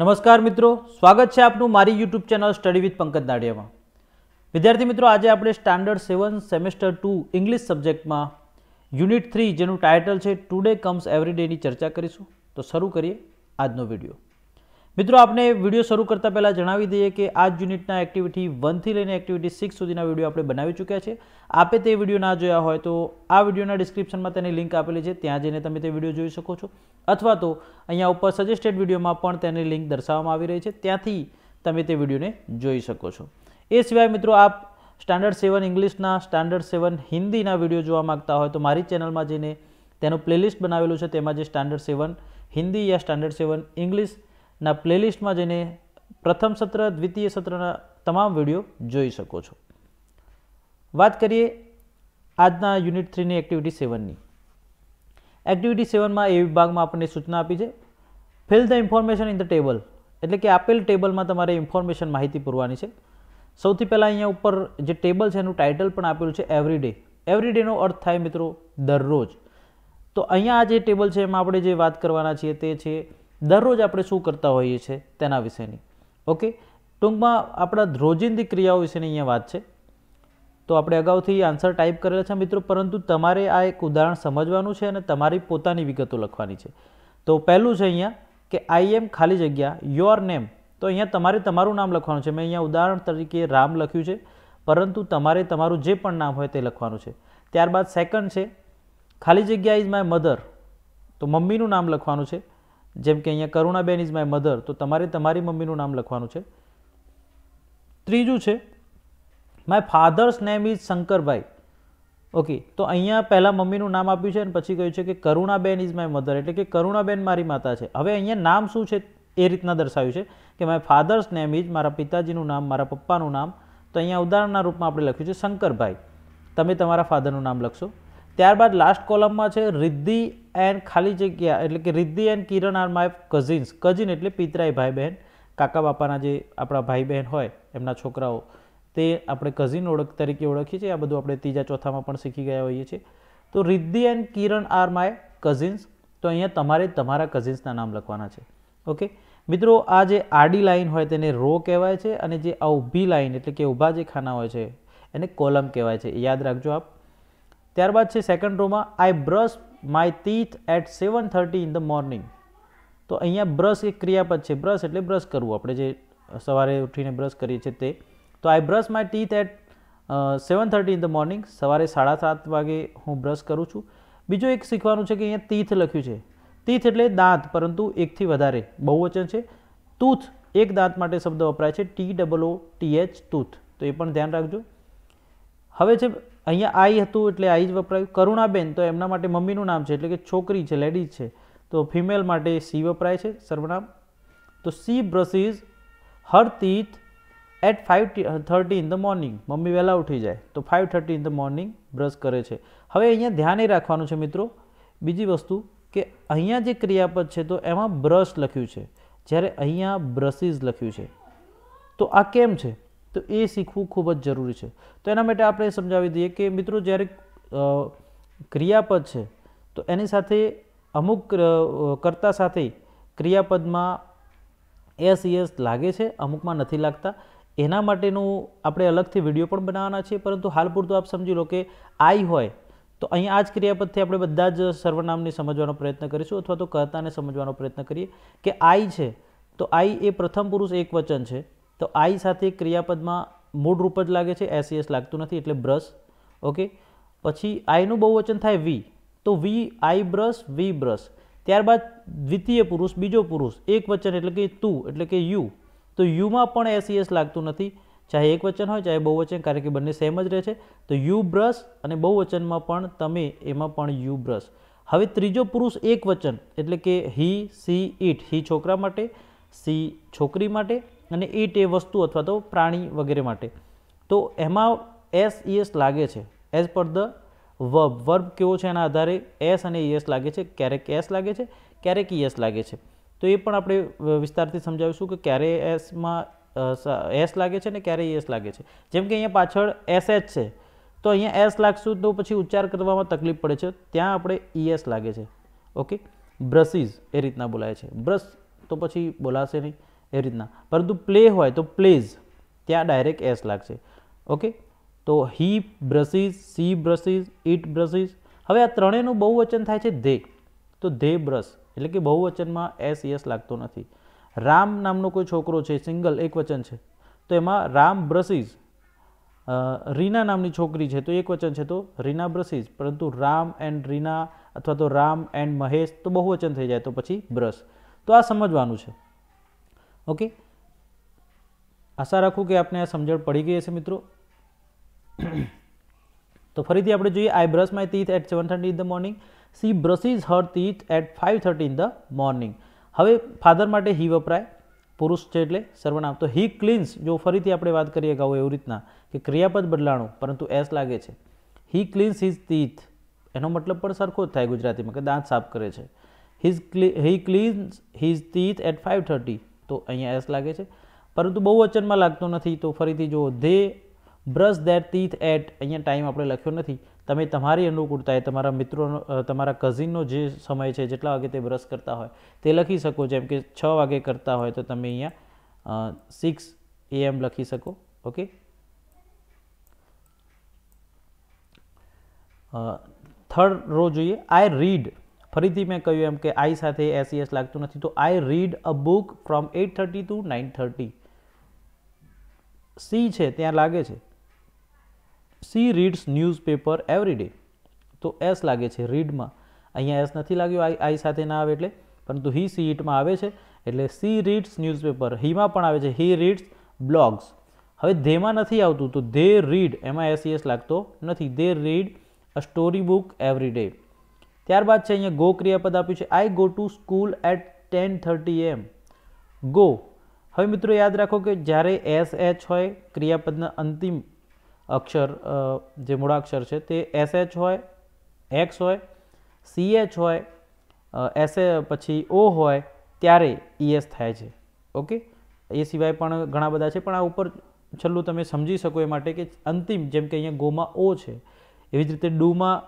નમસ્કાર મિત્રો સ્વાગત છે આપનું મારી YouTube channel study with Pankaj નાડિયામાં વિદ્યાર્થી મિત્રો આજે આપણે standard seven semester two English સબ્જેક્ટમાં યુનિટ થ્રી જેનું ટાઇટલ છે ટુડે કમ્સ એવરીડેની ચર્ચા કરીશું તો શરૂ કરીએ આજનો વિડીયો મિત્રો આપણે વિડીયો શરૂ કરતા પહેલાં જણાવી દઈએ કે આ યુનિટના એક્ટિવિટી વનથી લઈને એક્ટિવિટી સિક્સ સુધીના વિડીયો આપણે બનાવી ચૂક્યા છે આપે તે વિડીયો ના જોયા હોય તો આ વિડીયોના ડિસ્ક્રિપ્શનમાં તેની લિંક આપેલી છે ત્યાં જઈને તમે તે વિડીયો જોઈ શકો છો અથવા તો અહીંયા ઉપર સજેસ્ટેડ વિડીયોમાં પણ તેની લિંક દર્શાવવામાં આવી રહી છે ત્યાંથી તમે તે વિડીયોને જોઈ શકો છો એ સિવાય મિત્રો આપ સ્ટાન્ડર્ડ સેવન ઇંગ્લિશના સ્ટાન્ડર્ડ સેવન હિન્દીના વિડીયો જોવા માગતા હોય તો મારી ચેનલમાં જઈને તેનું પ્લેલિસ્ટ બનાવેલું છે તેમાં જે સ્ટાન્ડર્ડ સેવન હિન્દી યા સ્ટાન્ડર્ડ સેવન ઇંગ્લિશ ના પ્લેલિસ્ટમાં જઈને પ્રથમ સત્ર દ્વિતીય સત્રના તમામ વિડીયો જોઈ શકો છો વાત કરીએ આજના યુનિટ થ્રીની એક્ટિવિટી સેવનની એક્ટિવિટી સેવનમાં એ વિભાગમાં આપણને સૂચના આપી છે fill the information in the table એટલે કે આપેલ ટેબલમાં તમારે ઇન્ફોર્મેશન માહિતી પૂરવાની છે સૌથી પહેલાં અહીંયા ઉપર જે ટેબલ છે એનું ટાઇટલ પણ આપેલું છે એવરીડે એવરીડેનો અર્થ થાય મિત્રો દરરોજ તો અહીંયા આ જે ટેબલ છે એમાં આપણે જે વાત કરવાના છીએ તે છે દરરોજ આપણે શું કરતા હોઈએ છીએ તેના વિશેની ઓકે ટૂંકમાં આપણા રોજિંદી ક્રિયાઓ વિશેની અહીંયા વાત છે તો આપણે અગાઉથી આન્સર ટાઈપ કરેલા છે મિત્રો પરંતુ તમારે આ એક ઉદાહરણ સમજવાનું છે અને તમારી પોતાની વિગતો લખવાની છે તો પહેલું છે અહીંયા કે આઈ એમ ખાલી જગ્યા યોર નેમ તો અહીંયા તમારે તમારું નામ લખવાનું છે મેં અહીંયા ઉદાહરણ તરીકે રામ લખ્યું છે પરંતુ તમારે તમારું જે પણ નામ હોય તે લખવાનું છે ત્યારબાદ સેકન્ડ છે ખાલી જગ્યા ઇઝ માય મધર તો મમ્મીનું નામ લખવાનું છે જેમ કે અહીંયા કરુણાબેન ઇઝ માય મધર તો તમારે તમારી મમ્મીનું નામ લખવાનું છે ત્રીજું છે my father's name is Shankarbhai okay તો અહીંયા પહેલાં મમ્મીનું નામ આપ્યું છે અને પછી કહ્યું છે કે કરુણાબેન ઇઝ માય મધર એટલે કે કરુણાબેન મારી માતા છે હવે અહીંયા નામ શું છે એ રીતના દર્શાવ્યું છે કે માય ફાધર્સ નેમ ઇઝ મારા પિતાજીનું નામ મારા પપ્પાનું નામ તો અહીંયા ઉદાહરણના રૂપમાં આપણે લખ્યું છે શંકરભાઈ તમે તમારા ફાધરનું નામ લખશો ત્યારબાદ લાસ્ટ કોલમમાં છે રિદ્ધિ એન્ડ ખાલી જગ્યા એટલે કે Riddhi and Kiran are my cousins cousin એટલે પિતરાઈ ભાઈ બહેન કાકા બાપાના જે આપણા ભાઈ બહેન હોય એમના છોકરાઓ તે આપણે કઝિન ઓળખ તરીકે ઓળખીએ છીએ આ બધું આપણે ત્રીજા ચોથામાં પણ શીખી ગયા હોઈએ છીએ તો Riddhi and Kiran are my cousins તો અહીંયા તમારે તમારા કઝિન્સના નામ લખવાના છે ઓકે મિત્રો આ જે આડી લાઇન હોય તેને રો કહેવાય છે અને જે આ ઊભી લાઇન એટલે કે ઊભા જે ખાના હોય છે એને કોલમ કહેવાય છે યાદ રાખજો આપ ત્યારબાદ છે સેકન્ડ રોમાં I brush my teeth at seven thirty in the morning તો અહીંયા બ્રશ એક ક્રિયાપદ છે બ્રશ એટલે બ્રશ કરવું આપણે જે સવારે ઉઠીને બ્રશ કરીએ છીએ તે તો I brush my teeth at seven thirty in the morning સવારે સાડા સાત વાગે હું બ્રશ કરું છું બીજું એક શીખવાનું છે કે અહીંયા તીથ લખ્યું છે તીથ એટલે દાંત પરંતુ એકથી વધારે બહુવચન છે તૂથ એક દાંત માટે શબ્દ વપરાય છે T double O T H tooth તો એ પણ ધ્યાન રાખજો હવે છે અહીંયા આઈ હતું એટલે આઈ જ વપરાયું કરુણાબેન તો એમના માટે મમ્મીનું નામ છે એટલે કે છોકરી છે લેડીઝ છે તો ફિમેલ માટે સી વપરાય છે સર્વનામ તો she brushes her teeth at five thirty in the morning mummy વહેલા ઉઠી જાય તો five thirty in the morning brush કરે છે હવે અહીંયા ધ્યાન રાખવાનું છે મિત્રો બીજી વસ્તુ કે અહીંયા જે ક્રિયાપદ છે તો એમાં બ્રશ લખ્યું છે જ્યારે અહીંયા બ્રસીસ લખ્યું છે તો આ કેમ છે તો એ શીખવું ખૂબ જ જરૂરી છે તો એના માટે આપણે સમજાવી દઈએ કે મિત્રો જ્યારે ક્રિયાપદ છે તો એની સાથે અમુક કર્તા સાથે ક્રિયાપદમાં એસ એસ લાગે છે અમુકમાં નથી લાગતા એના માટેનું આપણે અલગથી વિડીયો પણ બનાવવાના છીએ પરંતુ હાલ પૂરતું આપ સમજી લો કે આઈ હોય તો અહીં આ જ ક્રિયાપદથી આપણે બધા જ સર્વનામને સમજવાનો પ્રયત્ન કરીશું અથવા તો કર્તાને સમજવાનો પ્રયત્ન કરીએ કે આઈ છે તો આઈ એ પ્રથમ પુરુષ એક વચન છે તો આઈ સાથે ક્રિયાપદમાં મૂળ રૂપ જ લાગે છે એસીએસ e લાગતું નથી એટલે બ્રશ ઓકે પછી આઈનું બહુવચન થાય વી તો વી આઈ બ્રશ વી બ્રશ ત્યારબાદ દ્વિતીય પુરુષ બીજો પુરુષ એક વચન એટલે કે તું એટલે કે યુ તો યુમાં પણ એસીએસ e લાગતું નથી ચાહે એક વચન હોય ચાહે બહુવચન કારણ કે બંને સેમ જ રહે છે તો યુ બ્રશ અને બહુવચનમાં પણ તમે એમાં પણ યુ બ્રશ હવે ત્રીજો પુરુષ એક વચન એટલે કે હી સી ઇટ હી છોકરા માટે સી છોકરી માટે અને ઈટ એ વસ્તુ અથવા તો પ્રાણી વગેરે માટે તો એમાં એસ ઈએસ લાગે છે as per the verb verb કેવો છે એના આધારે એસ અને ઈએસ લાગે છે ક્યારેક એસ લાગે છે ક્યારેક ઈએસ લાગે છે તો એ પણ આપણે વિસ્તારથી સમજાવીશું કે ક્યારે એસમાં એસ લાગે છે ને ક્યારે ઈએસ લાગે છે જેમ કે અહીંયા પાછળ એસ એચ છે તો અહીંયા એસ લાગશું તો પછી ઉચ્ચાર કરવામાં તકલીફ પડે છે ત્યાં આપણે ઈએસ લાગે છે ઓકે બ્રસીસ એ રીતના બોલાય છે બ્રશ તો પછી બોલાશે નહીં એ રીતના પરંતુ પ્લે હોય તો પ્લેઝ ત્યાં ડાયરેક્ટ એસ લાગશે ઓકે તો he brushes she brushes it brushes હવે આ ત્રણેયનું બહુવચન થાય છે ધે તો ધે બ્રશ એટલે કે બહુવચનમાં એસ યસ લાગતો નથી રામ નામનો કોઈ છોકરો છે સિંગલ એક વચન છે તો એમાં રામ બ્રશિસ રીના નામની છોકરી છે તો એક વચન છે તો રીના બ્રશિસ પરંતુ રામ એન્ડ રીના અથવા તો રામ એન્ડ મહેશ તો બહુવચન થઈ જાય તો પછી બ્રશ તો આ સમજવાનું છે ઓકે આશા રાખું કે આપને આ સમજણ પડી ગઈ હશે મિત્રો તો ફરીથી આપણે જોઈએ I brush my teeth at seven thirty in the morning she brushes her teeth at five thirty in the morning હવે ફાધર માટે હી વપરાય પુરુષ છે એટલે સર્વનામ તો હી ક્લીન્સ જો ફરીથી આપણે વાત કરીએ અગાઉ એવી રીતના કે ક્રિયાપદ બદલાણું પરંતુ એસ લાગે છે હી ક્લીન્સ હિઝ ટીથ એનો મતલબ પણ સરખો જ થાય ગુજરાતીમાં કે દાંત સાફ કરે છે his clea he cleans his teeth at five thirty તો અહીંયા એસ લાગે છે પરંતુ બહુ વચનમાં લાગતો નથી તો ફરીથી જો they brush their teeth at અહીંયા ટાઈમ આપણે લખ્યો નથી તમે તમારી અનુકૂળતાએ તમારા મિત્રોનો તમારા કઝિનનો જે સમય છે જેટલા વાગે તે બ્રશ કરતા હોય તે લખી શકો જેમ કે છ વાગે કરતા હોય તો તમે અહીંયા સિક્સ એએમ લખી શકો ઓકે થર્ડ રો જોઈએ આઈ રીડ ફરીથી મેં કહ્યું એમ કે આઈ સાથે એસીએસ e લાગતું નથી તો I read a book from eight thirty to nine thirty she છે ત્યાં લાગે છે she reads newspaper every day તો એસ લાગે છે રીડમાં અહીંયા એસ નથી લાગ્યું આઈ આઈ સાથે ના આવે એટલે પરંતુ હી સી ઇટમાં આવે છે એટલે સી રીડ્સ ન્યૂઝપેપર હીમાં પણ આવે છે હી રીડ્સ બ્લોગ્સ હવે ધેમાં નથી આવતું તો ધે રીડ એમાં એસીએસ e લાગતો નથી they read a story book every day ત્યારબાદ છે અહીંયા ગો ક્રિયાપદ આપ્યું છે I go to school at ten thirty AM go હવે મિત્રો યાદ રાખો કે જ્યારે એસ એચ હોય ક્રિયાપદના અંતિમ અક્ષર જે મૂળાક્ષર છે તે એસ એચ હોય એક્સ હોય સી એચ હોય એસ પછી ઓ હોય ત્યારે ઈએસ e થાય છે ઓકે એ સિવાય પણ ઘણા બધા છે પણ આ ઉપર છેલ્લું તમે સમજી શકો એ માટે કે અંતિમ જેમ કે અહીંયા ગોમાં ઓ છે એવી જ રીતે ડુમાં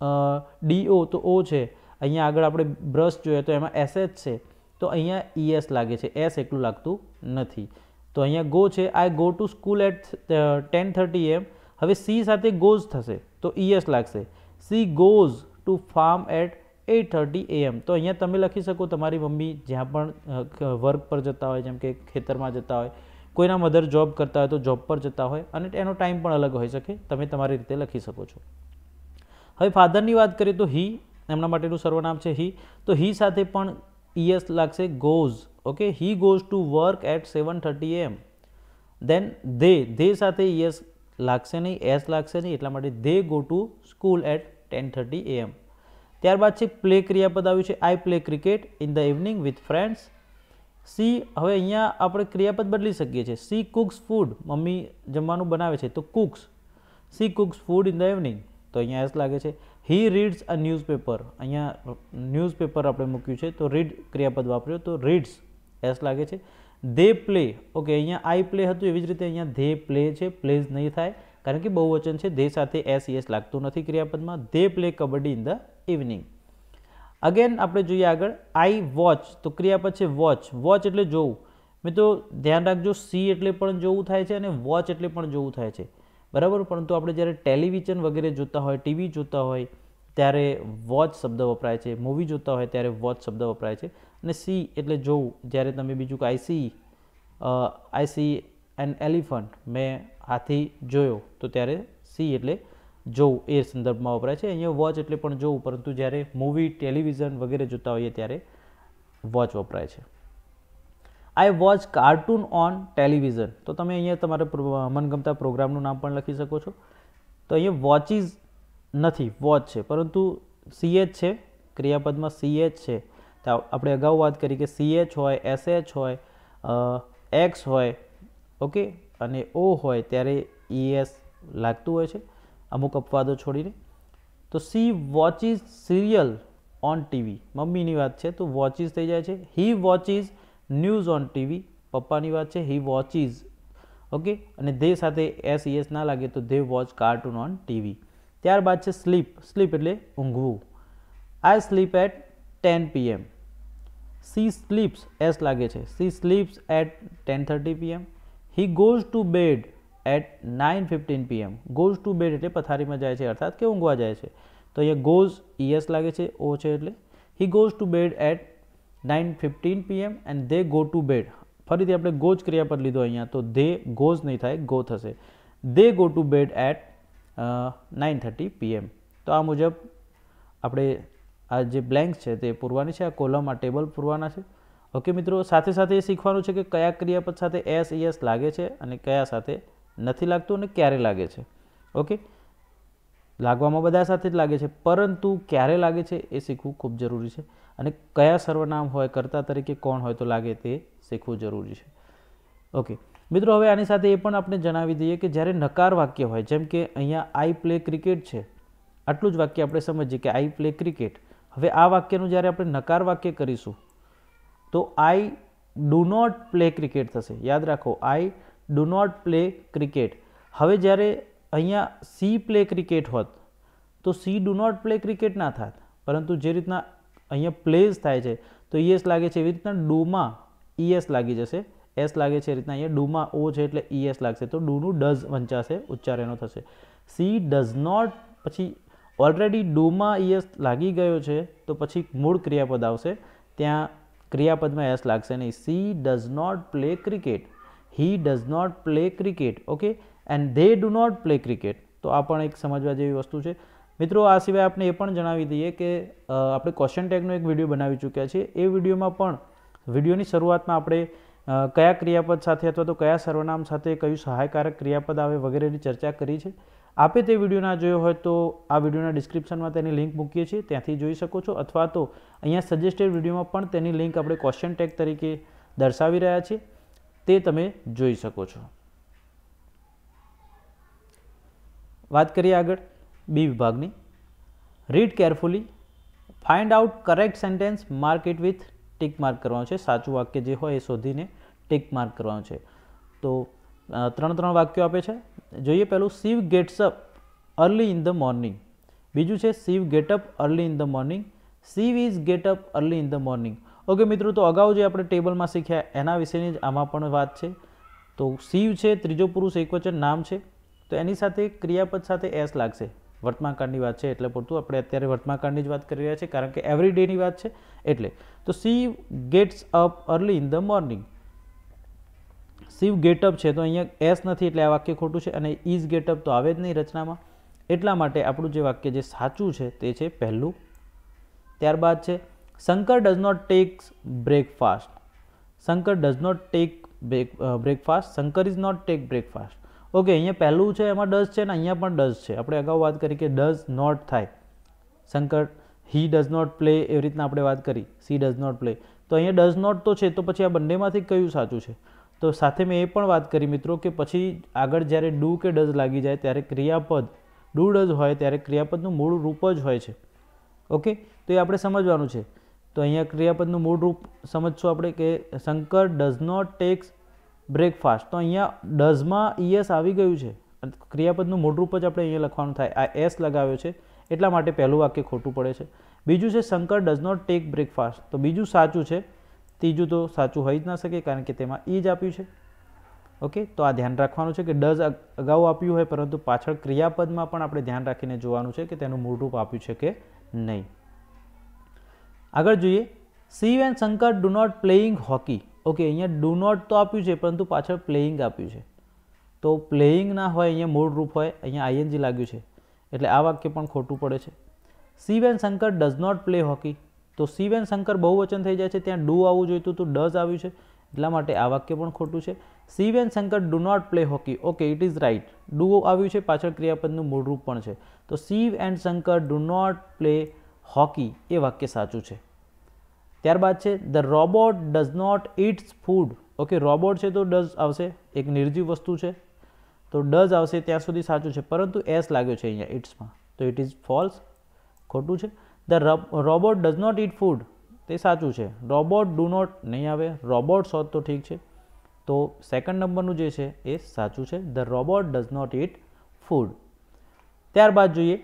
ડીઓ તો ઓ છે અહીંયા આગળ આપણે બ્રશ જોઈએ તો એમાં એસએચ છે તો અહીંયા ઈએસ લાગે છે એસ એકલું લાગતું નથી તો અહીંયા ગો છે I go to school at ten thirty AM હવે સી સાથે ગોઝ થશે તો ઈએસ લાગશે she goes to farm at eight thirty AM તો અહીંયા તમે લખી શકો તમારી મમ્મી જ્યાં પણ વર્ક પર જતા હોય જેમ કે ખેતરમાં જતા હોય કોઈના મધર જોબ કરતા હોય તો જોબ પર જતા હોય અને એનો ટાઈમ પણ અલગ હોઈ શકે તમે તમારી રીતે લખી શકો છો હવે ફાધરની વાત કરીએ તો હી એમના માટેનું સર્વનામ છે હી તો હી સાથે પણ ઈએસ લાગશે goes okay he goes to work at seven thirty AM then they they સાથે ઈએસ લાગશે નહીં એસ લાગશે નહીં એટલા માટે they go to school at ten thirty AM ત્યારબાદ છે પ્લે ક્રિયાપદ આવ્યું છે I play cricket in the evening with friends she હવે અહીંયા આપણે ક્રિયાપદ બદલી શકીએ છીએ સી કુક્સ ફૂડ મમ્મી જમવાનું બનાવે છે તો cooks she cooks food in the evening તો અહીંયા એસ લાગે છે હી રીડ્સ અ ન્યૂઝપેપર અહીંયા ન્યૂઝપેપર આપણે મૂક્યું છે તો રીડ ક્રિયાપદ વાપર્યો તો રીડ્સ એસ લાગે છે દે પ્લે ઓકે અહીંયા આઈ પ્લે હતું એવી જ રીતે અહીંયા ધે પ્લે છે પ્લેઝ નહીં થાય કારણ કે બહુ વચન છે ધે સાથે એસ એસ લાગતું નથી ક્રિયાપદમાં they play kabaddi in the evening again આપણે જોઈએ આગળ આઈ વોચ તો ક્રિયાપદ છે વોચ વોચ એટલે જોવું મેં તો ધ્યાન રાખજો સી એટલે પણ જોવું થાય છે અને વોચ એટલે પણ જોવું થાય છે બરાબર પરંતુ આપણે જ્યારે ટેલિવિઝન વગેરે જોતા હોય ટીવી જોતા હોય ત્યારે વોચ શબ્દ વપરાય છે મૂવી જોતા હોય ત્યારે વોચ શબ્દ વપરાય છે અને સી એટલે જોવું જ્યારે તમે બીજું કાંઈ see I see an elephant મેં હાથી જોયો તો ત્યારે સી એટલે જોવું એ સંદર્ભમાં વપરાય છે અહીંયા વોચ એટલે પણ જોવું પરંતુ જ્યારે મૂવી ટેલિવિઝન વગેરે જોતા હોઈએ ત્યારે વોચ વપરાય છે I watch cartoon on television તો તમે અહીંયા તમારે મનગમતા પ્રોગ્રામનું નામ પણ લખી શકો છો તો અહીંયા વોચિસ નથી વોચ છે પરંતુ સીએચ છે ક્રિયાપદમાં સીએચ છે તો આપણે અગાઉ વાત કરી કે સીએચ હોય એસએચ હોય એક્સ હોય ઓકે અને ઓ હોય ત્યારે ઈએસ લાગતું હોય છે અમુક અપવાદો છોડીને તો she watches serial on TV મમ્મીની વાત છે તો વોચિસ થઈ જાય છે he watches news on TV पप्पा की बात है ही वॉचिज ओके अने दे साथ एस ई एस ना लगे तो they watch cartoon on TV त्यारबाद से स्लीप स्लीप एट ऊँगव I sleep at ten P M she sleeps S लगे she sleeps at ten thirty PM he goes to bed at nine fifteen PM goes to bed at पथारी में जाए अर्थात के ऊँगवा जाए तो अँ goes E S लगे ओ है at he goes to bed at nine fifteen PM and they go to bed ફરીથી આપણે ગો જ ક્રિયાપદ લીધો અહીંયા તો દે ગોઝ નહીં થાય ગો થશે they go to bed at nine thirty PM તો આ મુજબ આપણે આ જે બ્લેન્ક છે તે પૂરવાની છે આ કોલમ આ ટેબલ પૂરવાના છે ઓકે મિત્રો સાથે સાથે એ શીખવાનું છે કે કયા ક્રિયાપદ સાથે એસ એસ e, લાગે છે અને કયા સાથે નથી લાગતું અને ક્યારે લાગે છે ઓકે લાગવામાં બધા સાથે જ લાગે છે પરંતુ ક્યારે લાગે છે એ શીખવું ખૂબ જરૂરી છે અને કયા સર્વનામ હોય કર્તા તરીકે કોણ હોય તો લાગે તે શીખવું જરૂરી છે ઓકે મિત્રો હવે આની સાથે એ પણ આપણે જણાવી દઈએ કે જ્યારે નકાર વાક્ય હોય જેમ કે અહીંયા આઈ પ્લે ક્રિકેટ છે આટલું જ વાક્ય આપણે સમજીએ કે આઈ પ્લે ક્રિકેટ હવે આ વાક્યનું જ્યારે આપણે નકાર વાક્ય કરીશું તો I do not play cricket થશે યાદ રાખો I do not play cricket હવે જ્યારે અહીંયા સી પ્લે ક્રિકેટ હોત તો she do not play cricket ના થાત પરંતુ જે રીતના અહીંયા પ્લેઝ થાય છે તો ઈએસ e લાગે છે એવી રીતના ડુમાં ઈએસ e લાગી જશે એસ લાગે છે એ રીતના અહીંયા ડુમાં ઓ છે એટલે ઈએસ e લાગશે તો ડુનું ડઝ વંચાશે ઉચ્ચાર એનો થશે સી ડઝ નોટ પછી ઓલરેડી ડુમાં ઈએસ લાગી ગયો છે તો પછી મૂળ ક્રિયાપદ આવશે ત્યાં ક્રિયાપદમાં એસ લાગશે નહીં she does not play cricket he does not play cricket okay and they do not play cricket તો આ પણ એક સમજવા જેવી વસ્તુ છે મિત્રો આ સિવાય આપણે એ પણ જણાવી દઈએ કે આપણે ક્વેશ્ચન ટેગનો એક વિડીયો બનાવી ચૂક્યા છીએ એ વિડીયોમાં પણ વિડીયોની શરૂઆતમાં આપણે કયા ક્રિયાપદ સાથે અથવા તો કયા સર્વનામ સાથે કયું સહાયકારક ક્રિયાપદ આવે વગેરેની ચર્ચા કરી છે આપે તે વિડીયો ના જોયો હોય તો આ વિડીયોના ડિસ્ક્રિપ્શનમાં તેની લિંક મૂકીએ છીએ ત્યાંથી જોઈ શકો છો અથવા તો અહીંયા સજેસ્ટેડ વિડીયોમાં પણ તેની લિંક આપણે ક્વેશ્ચન ટેગ તરીકે દર્શાવી રહ્યા છીએ તે તમે જોઈ શકો છો વાત કરીએ આગળ બી વિભાગની read carefully find out correct sentence mark it with tick mark કરવાનું છે સાચું વાક્ય જે હોય એ શોધીને ટીક માર્ક કરવાનું છે તો ત્રણ ત્રણ વાક્યો આપે છે જોઈએ પહેલું Shiv gets up early in the morning બીજું છે Shiv get up early in the morning Shiv is get up early in the morning okay મિત્રો તો અગાઉ જે આપણે ટેબલમાં શીખ્યા એના વિશેની જ આમાં પણ વાત છે તો શિવ છે ત્રીજો પુરુષ એકવચન નામ છે તો એની સાથે ક્રિયાપદ સાથે એસ લાગશે વર્તમાનકાળની વાત છે એટલે પૂરતું આપણે અત્યારે વર્તમાનકાળની જ વાત કરી રહ્યા છીએ કારણ કે એવરી ડેની વાત છે એટલે તો she gets up early in the morning Shiv get up છે તો અહીંયા એસ નથી એટલે આ વાક્ય ખોટું છે અને ઇઝ e ગેટઅપ તો આવે જ નહીં રચનામાં એટલા માટે આપણું જે વાક્ય જે સાચું છે તે છે પહેલું ત્યારબાદ છે Shankar does not take breakfast Shankar does not take break breakfast Shankar is not take breakfast okay અહીંયા પહેલું છે એમાં ડઝ છે ને અહીંયા પણ ડઝ છે આપણે અગાઉ વાત કરી કે ડઝ નોટ થાય સંકટ હી ડઝ નોટ પ્લે એવી રીતના આપણે વાત કરી સી ડઝ નોટ પ્લે તો અહીંયા ડઝ નોટ તો છે તો પછી આ બંનેમાંથી કયું સાચું છે તો સાથે મેં એ પણ વાત કરી મિત્રો કે પછી આગળ જ્યારે ડુ કે ડઝ લાગી જાય ત્યારે ક્રિયાપદ ડુ ડઝ હોય ત્યારે ક્રિયાપદનું મૂળ રૂપ જ હોય છે ઓકે તો એ આપણે સમજવાનું છે તો અહીંયા ક્રિયાપદનું મૂળ રૂપ સમજશું આપણે કે Shankar does not takes breakfast તો અહીંયા ડઝમાં ઈએસ આવી ગયું છે ક્રિયાપદનું મૂળરૂપ જ આપણે અહીંયા લખવાનું થાય આ એસ લગાવ્યો છે એટલા માટે પહેલું વાક્ય ખોટું પડે છે બીજું છે Shankar does not take breakfast તો બીજું સાચું છે ત્રીજું તો સાચું હોઈ જ ના શકે કારણ કે તેમાં ઈ જ આપ્યું છે ઓકે તો આ ધ્યાન રાખવાનું છે કે ડઝ અગાઉ આપ્યું હોય પરંતુ પાછળ ક્રિયાપદમાં પણ આપણે ધ્યાન રાખીને જોવાનું છે કે તેનું મૂળરૂપ આપ્યું છે કે નહીં આગળ જોઈએ she and Shankar do not playing hockey okay અહીંયા ડુ નોટ તો આપ્યું છે પરંતુ પાછળ પ્લેઇંગ આપ્યું છે તો પ્લેઇંગ ના હોય અહીંયા મૂળ રૂપ હોય અહીંયા આઈએનજી લાગ્યું છે એટલે આ વાક્ય પણ ખોટું પડે છે Shiv and Shankar does not play hockey તો શિવ એન્ડ શંકર બહુવચન થઈ જાય છે ત્યાં ડુ આવવું જોઈતું તો ડઝ આવ્યું છે એટલા માટે આ વાક્ય પણ ખોટું છે Shiv and Shankar do not play hockey okay it is right do આવ્યું છે પાછળ ક્રિયાપદનું મૂળરૂપ પણ છે તો Shiv and Shankar do not play hockey એ વાક્ય સાચું છે ત્યારબાદ છે the robot does not eats food okay robot છે તો ડઝ આવશે એક નિર્જીવ વસ્તુ છે તો ડઝ આવશે ત્યાં સુધી સાચું છે પરંતુ એસ લાગ્યો છે અહીંયા ઇટ્સમાં તો ઇટ ઇઝ ફોલ્સ ખોટું છે the robot does not eat food તે સાચું છે રોબોટ ડુ નોટ નહીં આવે રોબોટ શોધ તો ઠીક છે તો સેકન્ડ નંબરનું જે છે એ સાચું છે the robot does not eat food ત્યારબાદ જોઈએ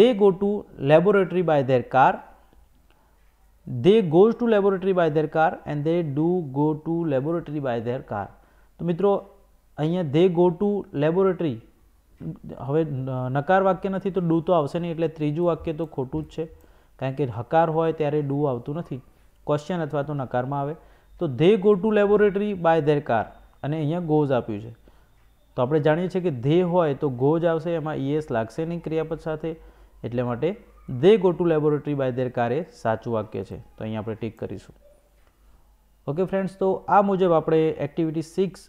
they go to laboratory by their car they goes to laboratory by their car and they do go to laboratory by their car તો મિત્રો અહીંયા they go to laboratory હવે નકાર વાક્ય નથી તો ડૂ તો આવશે નહીં એટલે ત્રીજું વાક્ય તો ખોટું જ છે કારણ કે હકાર હોય ત્યારે ડુ આવતું નથી ક્વેશ્ચન અથવા તો નકારમાં આવે તો they go to laboratory by their car અને અહીંયા ગોઝ આપ્યું છે તો આપણે જાણીએ છીએ કે ધે હોય તો ગોઝ આવશે એમાં ઈએસ e લાગશે નહીં ક્રિયાપદ સાથે એટલે માટે they go to laboratory by their કારે સાચું વાક્ય છે તો અહીંયા આપણે ટીક કરીશું ઓકે ફ્રેન્ડ્સ તો આ મુજબ આપણે activity six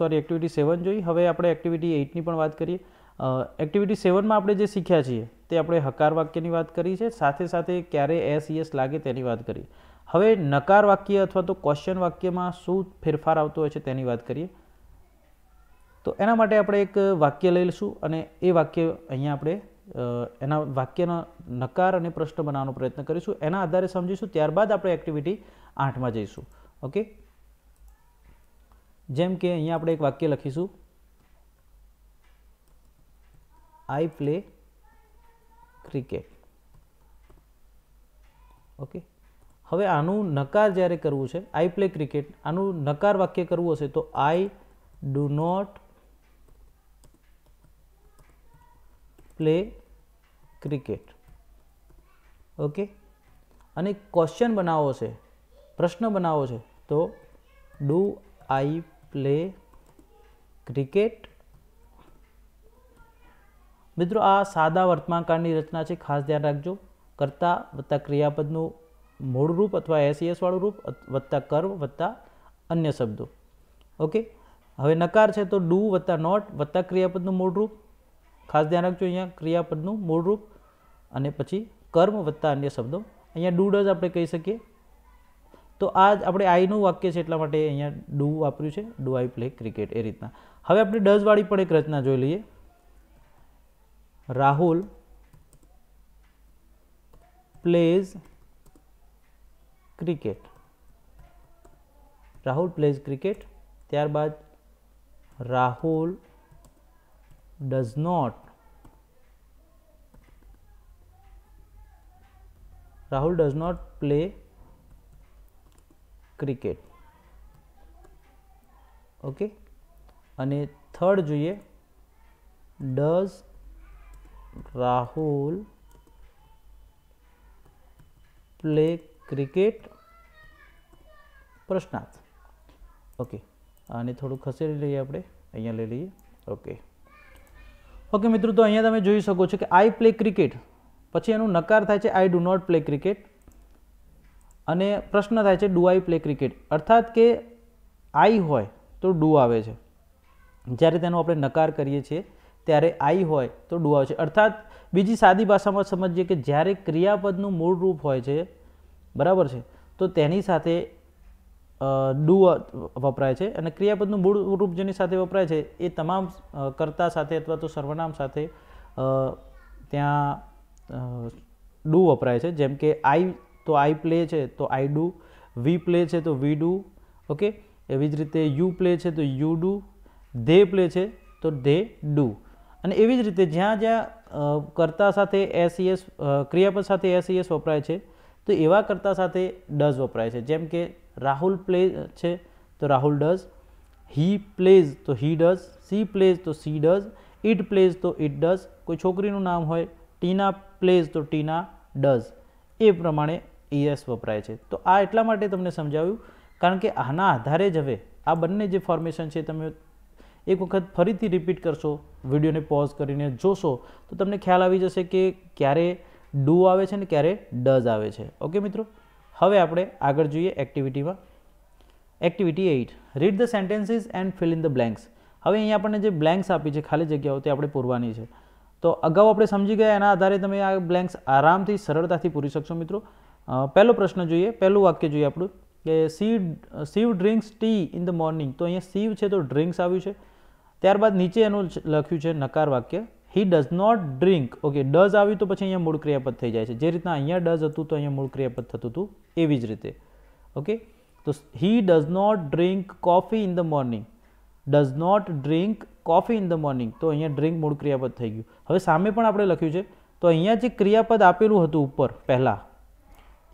sorry activity seven જોઈ હવે આપણે એક્ટિવિટી એઇટની પણ વાત કરીએ એક્ટિવિટી સેવનમાં આપણે જે શીખ્યા છીએ તે આપણે હકાર વાક્યની વાત કરી છે સાથે સાથે ક્યારે એસ યસ e, લાગે તેની વાત કરી હવે નકાર વાક્ય અથવા તો ક્વેશ્ચન વાક્યમાં શું ફેરફાર આવતો હોય છે તેની વાત કરીએ તો એના માટે આપણે એક વાક્ય લઈ લઈશું અને એ વાક્ય અહીંયા આપણે એના વાક્યના નકાર અને પ્રશ્ન બનાવવાનો પ્રયત્ન કરીશું એના આધારે સમજીશું ત્યારબાદ આપણે એક્ટિવિટી આઠમાં જઈશું ઓકે જેમ કે અહીંયા આપણે એક વાક્ય લખીશું આઈ પ્લે ક્રિકેટ ઓકે હવે આનું નકાર જ્યારે કરવું છે આઈ પ્લે ક્રિકેટ આનું નકાર વાક્ય કરવું હશે તો I do not play cricket okay અને ક્વેશ્ચન બનાવો છે પ્રશ્ન બનાવો છે તો ડુ આઈ પ્લે ક્રિકેટ મિત્રો આ સાદા વર્તમાનકાળની રચના છે ખાસ ધ્યાન રાખજો કરતા વત્તા ક્રિયાપદનું મૂળ e રૂપ અથવા એસીએસવાળું રૂપ વત્તા કર્વ વત્તા અન્ય શબ્દો ઓકે હવે નકાર છે તો ડુ વત્તા નોટ વત્તા ક્રિયાપદનું મૂળ રૂપ ખાસ ધ્યાન રાખજો અહીંયા ક્રિયાપદનું મૂળરૂપ અને પછી કર્મ વત્તા અન્ય શબ્દો અહીંયા ડુ ડઝ આપણે કહી શકીએ તો આ જ આપણે આઈનું વાક્ય છે એટલા માટે અહીંયા ડુ વાપર્યું છે ડુ આઈ પ્લે ક્રિકેટ એ રીતના હવે આપણે ડઝવાળી પણ એક રચના જોઈ લઈએ Rahul plays cricket Rahul plays cricket ત્યારબાદ Rahul does not Rahul does not play cricket. Okay. અને થર્ડ જોઈએ does Rahul play cricket પ્રશ્નાર્થ ઓકે આને થોડું ખસેડી લઈએ આપણે અહીંયા લઈ લઈએ ઓકે ઓકે મિત્રો તો અહીંયા તમે જોઈ શકો છો કે આઈ પ્લે ક્રિકેટ પછી એનું નકાર થાય છે I do not play cricket અને પ્રશ્ન થાય છે ડુ આઈ પ્લે ક્રિકેટ અર્થાત કે આઈ હોય તો ડુ આવે છે જ્યારે તેનો આપણે નકાર કરીએ છીએ ત્યારે આઈ હોય તો ડુ આવે છે અર્થાત બીજી સાદી ભાષામાં સમજીએ કે જ્યારે ક્રિયાપદનું મૂળરૂપ હોય છે બરાબર છે તો તેની સાથે ડુ વપરાય છે અને ક્રિયાપદનું મૂળ રૂપ જેની સાથે વપરાય છે એ તમામ કર્તા સાથે અથવા તો સર્વનામ સાથે ત્યાં ડુ વપરાય છે જેમ કે આઈ તો આઈ પ્લે છે તો આઈ ડુ વી પ્લે છે તો વી ડુ ઓકે એવી જ રીતે યુ પ્લે છે તો યુ ડુ ધે પ્લે છે તો ધે ડુ અને એવી જ રીતે જ્યાં જ્યાં કર્તા સાથે એસઈએસ ક્રિયાપદ સાથે એસઈએસ વપરાય છે તો એવા કર્તા સાથે ડઝ વપરાય છે જેમ કે રાહુલ પ્લે છે તો રાહુલ ડઝ હી પ્લેઝ તો હી ડઝ સી પ્લેઝ તો સી ડઝ ઇટ પ્લેઝ તો ઇટ ડઝ કોઈ છોકરીનું નામ હોય ટીના પ્લેઝ તો ટીના ડઝ એ પ્રમાણે ઈએસ વપરાય છે તો આ એટલા માટે તમને સમજાવ્યું કારણ કે આના આધારે જ હવે આ બંને જે ફોર્મેશન છે તમે એક વખત ફરીથી રિપીટ કરશો વિડીયોને પોઝ કરીને જોશો તો તમને ખ્યાલ આવી જશે કે ક્યારે ડુ આવે છે ને ક્યારે ડઝ આવે છે ઓકે મિત્રો હવે આપણે આગળ જોઈએ એક્ટિવિટીમાં activity eight read the sentences and fill in the blanks હવે અહીંયા આપણને જે બ્લેન્ક્સ આપી છે ખાલી જગ્યાઓ તે આપણે પૂરવાની છે તો અગાઉ આપણે સમજી ગયા એના આધારે તમે આ બ્લેન્ક્સ આરામથી સરળતાથી પૂરી શકશો મિત્રો પહેલો પ્રશ્ન જોઈએ પહેલું વાક્ય જોઈએ આપણું કે she Shiv drinks tea in the morning તો અહીંયા સીવ છે તો ડ્રિંક્સ આવ્યું છે ત્યારબાદ નીચે એનું લખ્યું છે નકાર વાક્ય he does not drink okay does આવ્યું તો પછી અહીંયા મૂળ ક્રિયાપદ થઈ જાય છે જે રીતના અહીંયા ડઝ હતું તો અહીંયા મૂળ ક્રિયાપદ થતું હતું એવી જ રીતે ઓકે તો he does not drink coffee in the morning does not drink coffee in the morning તો અહીંયા ડ્રિંક મૂળ ક્રિયાપદ થઈ ગયું હવે સામે પણ આપણે લખ્યું છે તો અહીંયા જે ક્રિયાપદ આપેલું હતું ઉપર પહેલાં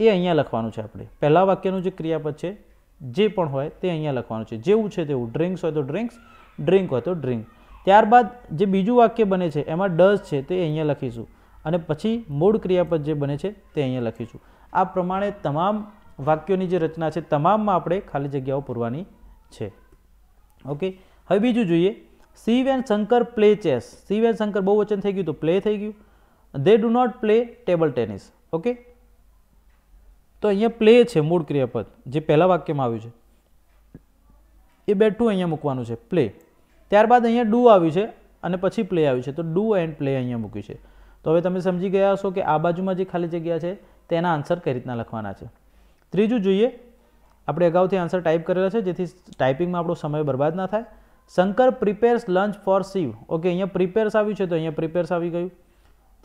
એ અહીંયા લખવાનું છે આપણે પહેલાં વાક્યનું જે ક્રિયાપદ છે જે પણ હોય તે અહીંયા લખવાનું છે જેવું છે તેવું ડ્રિંક્સ હોય તો ડ્રિંક્સ ડ્રિંક હોય તો ડ્રિંક ત્યારબાદ જે બીજું વાક્ય બને છે એમાં ડઝ છે તે અહીંયા લખીશું અને પછી મૂળ ક્રિયાપદ જે બને છે તે અહીંયા લખીશું આ પ્રમાણે તમામ વાક્યોની જે રચના છે તમામમાં આપણે ખાલી જગ્યાઓ પૂરવાની છે ઓકે હવે બીજું જોઈએ Shiv and Shankar play chess Shiv and Shankar બહુ વચન થઈ ગયું તો પ્લે થઈ ગયું they do not play table tennis okay તો અહીંયા પ્લે છે મૂળ ક્રિયાપદ જે પહેલાં વાક્યમાં આવ્યું છે એ બેઠું અહીંયા મૂકવાનું છે પ્લે ત્યારબાદ અહીંયા ડુ આવ્યું છે અને પછી પ્લે આવ્યું છે તો ડુ એન્ડ પ્લે અહીંયા મૂક્યું છે તો હવે તમે સમજી ગયા હશો કે આ બાજુમાં જે ખાલી જગ્યા છે તેના આન્સર કઈ રીતના લખવાના છે ત્રીજું જોઈએ આપણે અગાઉથી આન્સર ટાઈપ કરેલા છે જેથી ટાઈપિંગમાં આપણો સમય બરબાદ ના થાય Shankar prepares lunch for Shiv okay અહીંયા પ્રિપેર્સ આવ્યું છે તો અહીંયા પ્રિપેર્સ આવી ગયું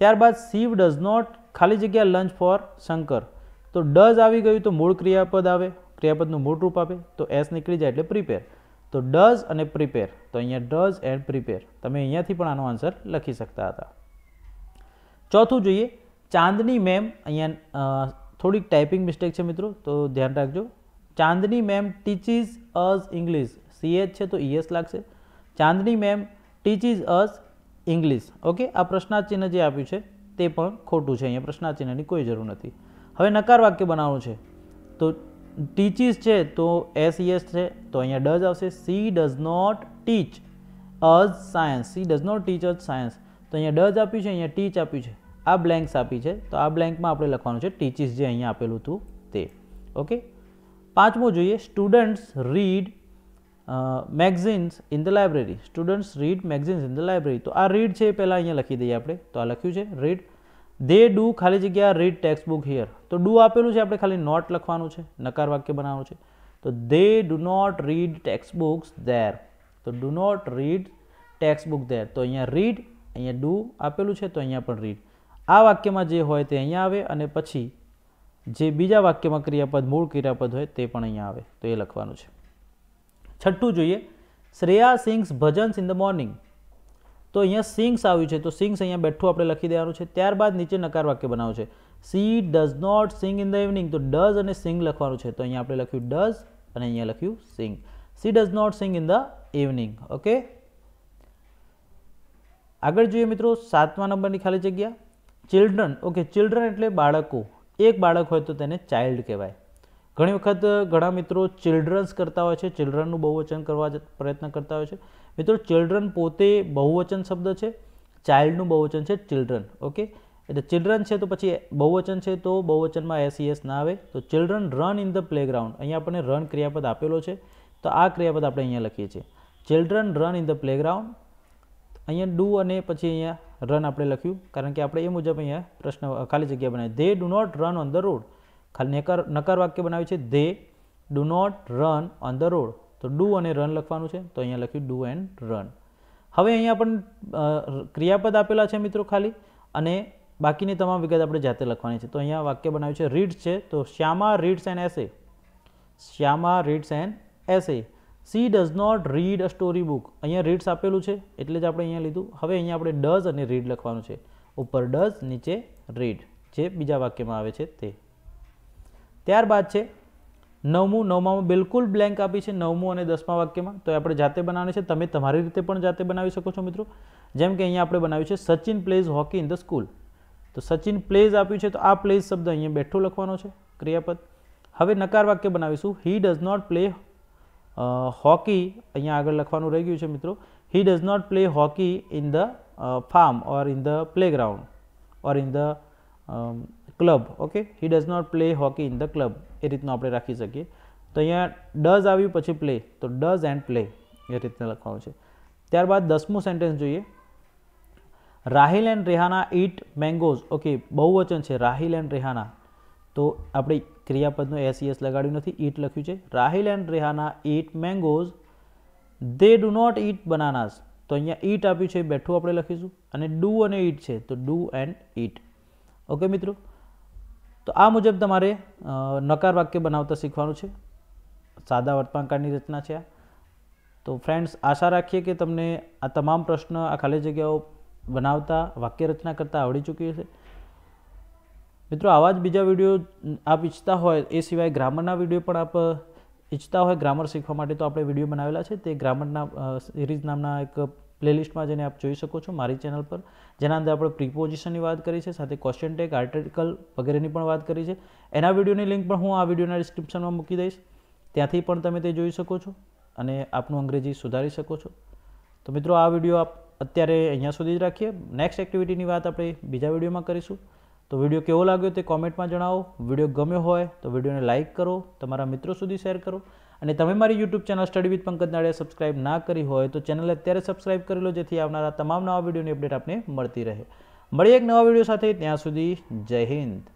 ત્યારબાદ શિવ ડઝ નોટ ખાલી જગ્યા લંચ ફોર શંકર તો ડઝ આવી ગયું તો મૂળ ક્રિયાપદ આવે ક્રિયાપદનું મૂળ રૂપ આપે તો એસ નીકળી જાય એટલે પ્રિપેર તો ડઝ અને પ્રિપેર તો અહીંયા ડઝ એન્ડ પ્રિપેર તમે અહીંયાથી પણ આનો આન્સર લખી શકતા હતા ચોથું જોઈએ ચાંદની મેમ અહીંયા થોડીક ટાઈપિંગ મિસ્ટેક છે મિત્રો તો ધ્યાન રાખજો Chandni ma'am teaches us English CH છે તો ઈએસ e લાગશે Chandni ma'am teaches us English okay આ પ્રશ્નાચિહ્ન જે આપ્યું છે તે પણ ખોટું છે અહીંયા પ્રશ્નાચિહ્નની કોઈ જરૂર નથી હવે નકાર વાક્ય બનાવવું છે તો ટીચીસ છે તો એસ યસ e છે તો અહીંયા ડઝ આવશે she does not teach us science she does not teach us science તો અહીંયા ડઝ આપ્યું છે અહીંયા ટીચ આપ્યું છે આ બ્લેન્ક્સ આપી છે તો આ બ્લેન્કમાં આપણે લખવાનું છે ટીચીસ જે અહીંયા આપેલું હતું તે ઓકે પાંચમું જોઈએ students read magazines in the library students read magazines in the library તો આ રીડ છે એ પહેલાં અહીંયા લખી દઈએ આપણે તો આ લખ્યું છે રીડ દે ડુ ખાલી જગ્યા રીડ ટેક્સ્ટ બુક હિયર તો ડુ આપેલું છે આપણે ખાલી નોટ લખવાનું છે નકાર વાક્ય બનાવવાનું છે તો they do not read text books there તો do not read text book there તો અહીંયા રીડ અહીંયા ડુ આપેલું છે તો અહીંયા પણ રીડ આ વાક્યમાં જે હોય તે અહીંયા આવે અને પછી જે બીજા વાક્યમાં ક્રિયાપદ મૂળ ક્રિયાપદ હોય તે પણ અહીંયા આવે તો એ લખવાનું છે છઠ્ઠું જોઈએ Shreya sings bhajans in the morning તો અહીંયા સિંગ્સ આવ્યું છે તો સિંગ્સ અહીંયા બેઠું આપણે લખી દેવાનું છે ત્યારબાદ નીચે નકાર વાક્ય બનાવું છે she does not sing in the evening તો ડઝ અને સિંગ લખવાનું છે તો અહીંયા આપણે લખ્યું ડઝ અને અહીંયા લખ્યું sing she does not sing in the evening okay આગળ જોઈએ મિત્રો સાતમા નંબરની ખાલી જગ્યા ચિલ્ડ્રન ઓકે ચિલ્ડ્રન એટલે બાળકો એક બાળક હોય તો તેને ચાઇલ્ડ કહેવાય ઘણી વખત ઘણા મિત્રો ચિલ્ડ્રન્સ કરતા હોય છે ચિલ્ડ્રનનું બહુવચન કરવા પ્રયત્ન કરતા હોય છે મિત્રો ચિલ્ડ્રન પોતે બહુવચન શબ્દ છે ચાઇલ્ડનું બહુવચન છે ચિલ્ડ્રન ઓકે એટલે ચિલ્ડ્રન છે તો પછી બહુવચન છે તો બહુવચનમાં એસીએસ e ના આવે તો children run in the playground અહીંયા આપણને રન ક્રિયાપદ આપેલો છે તો આ ક્રિયાપદ આપણે અહીંયા લખીએ છીએ children run in the playground અહીંયા ડુ અને પછી અહીંયા રન આપણે લખ્યું કારણ કે આપણે એ મુજબ અહીંયા પ્રશ્ન ખાલી જગ્યા બનાવી they do not run on the road ખાલી નકર નકાર વાક્ય બનાવ્યું છે they do not run on the road તો ડુ અને રન લખવાનું છે તો અહીંયા લખ્યું ડુ એન્ડ રન હવે અહીંયા પણ ક્રિયાપદ આપેલા છે મિત્રો ખાલી અને બાકીની તમામ વિગત આપણે જાતે લખવાની છે તો અહીંયા વાક્ય બનાવ્યું છે રીડ્સ છે તો Shyama reads and essay Shyama reads and essay she does not read a story book અહીંયા રીડ્સ આપેલું છે એટલે જ આપણે અહીંયા લીધું હવે અહીંયા આપણે ડઝ અને રીડ લખવાનું છે ઉપર ડઝ નીચે રીડ જે બીજા વાક્યમાં આવે છે તે ત્યારબાદ છે નવમું નવમામાં બિલકુલ બ્લેન્ક આપી છે નવમું અને દસમા વાક્યમાં તો આપણે જાતે બનાવવાની છે તમે તમારી રીતે પણ જાતે બનાવી શકો છો મિત્રો જેમ કે અહીંયા આપણે બનાવ્યું છે Sachin plays hockey in the school તો સચિન પ્લેઝ આપ્યું છે તો આ પ્લેઝ શબ્દ અહીંયા બેઠો લખવાનો છે ક્રિયાપદ હવે નકાર વાક્ય બનાવીશું he does not play hockey અહીંયા આગળ લખવાનું રહી ગયું છે મિત્રો he does not play hockey in the farm or in the playground or in the club okay he does not play hockey in the club એ રીતનું આપણે રાખી શકીએ તો અહીંયા ડઝ આવ્યું પછી પ્લે તો ડઝ એન્ડ પ્લે એ રીતના લખવાનું છે ત્યારબાદ દસમું સેન્ટેન્સ જોઈએ Rahil and Rehana eat mangoes okay બહુવચન છે રાહિલ એન્ડ રેહાના તો આપણે ક્રિયાપદનું એસીએસ e લગાડ્યું નથી ઈટ લખ્યું છે Rahil and Rehana eat mangoes they do not eat bananas તો અહીંયા ઇટ આપ્યું છે બેઠું આપણે લખીશું અને ડુ અને ઇટ છે તો ડુ એન્ડ ઈટ ઓકે મિત્રો તો આ મુજબ તમારે નકાર વાક્ય બનાવતા શીખવાનું છે સાદા વર્તમાનકાળની રચના છે આ તો ફ્રેન્ડ્સ આશા રાખીએ કે તમને આ તમામ પ્રશ્ન આ ખાલી જગ્યાઓ બનાવતા વાક્ય રચના કરતાં આવડી ચૂકી હશે મિત્રો આવા જ બીજા વિડીયો આપ ઈચ્છતા હોય એ સિવાય ગ્રામરના વિડીયો પણ આપ ઈચ્છતા હોય ગ્રામર શીખવા માટે તો આપણે વિડીયો બનાવેલા છે તે ગ્રામરના સિરીઝ નામના એક પ્લેલિસ્ટમાં જેને આપ જોઈ શકો છો મારી ચેનલ પર જેના અંદર આપણે પ્રિપોઝિશનની વાત કરી છે સાથે ક્વેશ્ચન ટેક આર્ટિકલ વગેરેની પણ વાત કરી છે એના વિડીયોની લિંક પણ હું આ વિડીયોના ડિસ્ક્રિપ્શનમાં મૂકી દઈશ ત્યાંથી પણ તમે તે જોઈ શકો છો અને આપનું અંગ્રેજી સુધારી શકો છો તો મિત્રો આ વિડીયો આપ અત્યારે અહીંયા સુધી જ રાખીએ નેક્સ્ટ એક્ટિવિટીની વાત આપણે બીજા વિડીયોમાં કરીશું તો વિડીયો કેવો લાગ્યો તે કોમેન્ટમાં જણાવો વિડીયો ગમ્યો હોય તો વિડીયોને લાઇક કરો તમારા મિત્રો સુધી શેર કરો અને તમે મારી YouTube channel study with Pankaj Nadiya subscribe ના કરી હોય તો ચેનલ અત્યારે સબસ્ક્રાઇબ કરી લો જેથી આવનારા તમામ નવા વિડીયોની અપડેટ આપને મળતી રહે મળીએ એક નવા વિડીયો સાથે ત્યાં સુધી જય હિન્દ